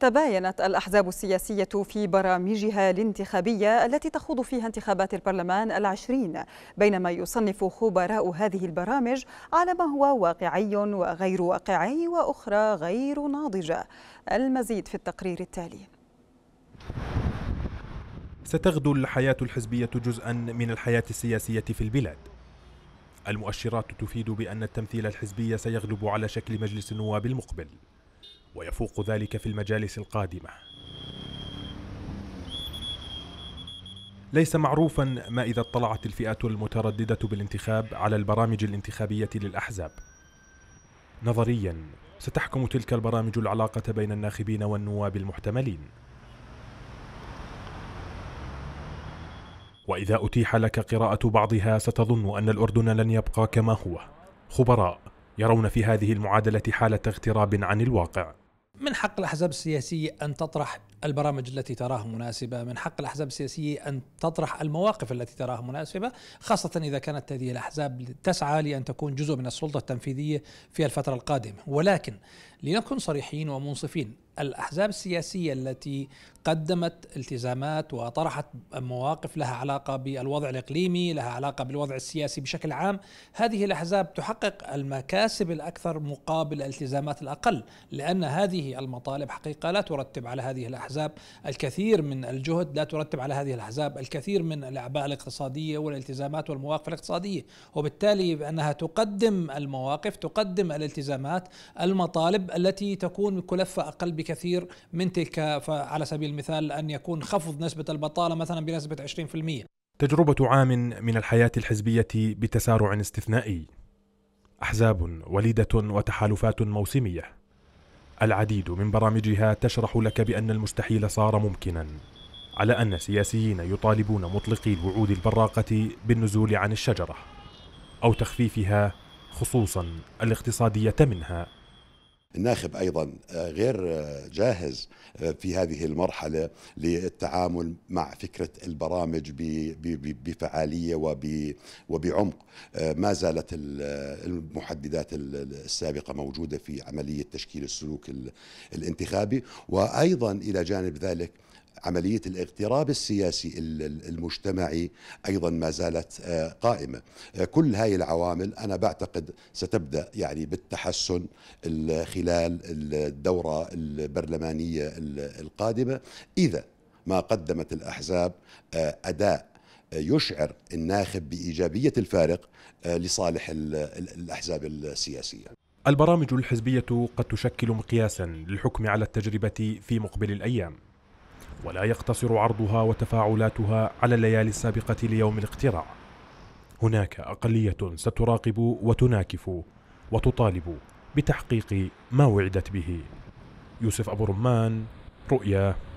تباينت الأحزاب السياسية في برامجها الانتخابية التي تخوض فيها انتخابات البرلمان العشرين بينما يصنف خبراء هذه البرامج على ما هو واقعي وغير واقعي وأخرى غير ناضجة المزيد في التقرير التالي ستغدو الحياة الحزبية جزءا من الحياة السياسية في البلاد المؤشرات تفيد بأن التمثيل الحزبي سيغلب على شكل مجلس النواب المقبل ويفوق ذلك في المجالس القادمه ليس معروفا ما اذا اطلعت الفئات المتردده بالانتخاب على البرامج الانتخابيه للاحزاب نظريا ستحكم تلك البرامج العلاقه بين الناخبين والنواب المحتملين واذا اتيح لك قراءه بعضها ستظن ان الاردن لن يبقى كما هو خبراء يرون في هذه المعادله حاله اغتراب عن الواقع من حق الاحزاب السياسيه ان تطرح البرامج التي تراها مناسبه، من حق الاحزاب السياسيه ان تطرح المواقف التي تراها مناسبه، خاصه اذا كانت هذه الاحزاب تسعى لان تكون جزء من السلطه التنفيذيه في الفتره القادمه، ولكن لنكن صريحين ومنصفين الأحزاب السياسية التي قدمت التزامات وطرحت مواقف لها علاقة بالوضع الإقليمي لها علاقة بالوضع السياسي بشكل عام هذه الأحزاب تحقق المكاسب الأكثر مقابل التزامات الأقل لأن هذه المطالب حقيقة لا ترتب على هذه الأحزاب الكثير من الجهد لا ترتب على هذه الأحزاب الكثير من الأعباء الاقتصادية والالتزامات والمواقف الاقتصادية وبالتالي بأنها تقدم المواقف تقدم الالتزامات المطالب التي تكون كلفة أقل بكثير من تلك على سبيل المثال أن يكون خفض نسبة البطالة مثلا بنسبة 20% تجربة عام من الحياة الحزبية بتسارع استثنائي أحزاب وليدة وتحالفات موسمية العديد من برامجها تشرح لك بأن المستحيل صار ممكنا على أن سياسيين يطالبون مطلقي الوعود البراقة بالنزول عن الشجرة أو تخفيفها خصوصا الاقتصادية منها الناخب ايضا آه، غير آه، جاهز آه، في هذه المرحله للتعامل مع فكره البرامج بفعاليه وبعمق ما زالت المحددات السابقه موجوده في عمليه تشكيل السلوك الانتخابي وايضا الى جانب ذلك عملية الاغتراب السياسي المجتمعي أيضا ما زالت آه، قائمة آه، كل هاي العوامل أنا بعتقد ستبدأ يعني بالتحسن خلال الدورة البرلمانية القادمة إذا ما قدمت الأحزاب آه، أداء يشعر الناخب بإيجابية الفارق لصالح الأحزاب السياسية البرامج الحزبية قد تشكل مقياسا للحكم على التجربة في مقبل الأيام ولا يقتصر عرضها وتفاعلاتها على الليالي السابقة ليوم الاقتراع هناك أقلية ستراقب وتناكف وتطالب بتحقيق ما وعدت به يوسف أبو رمان رؤيا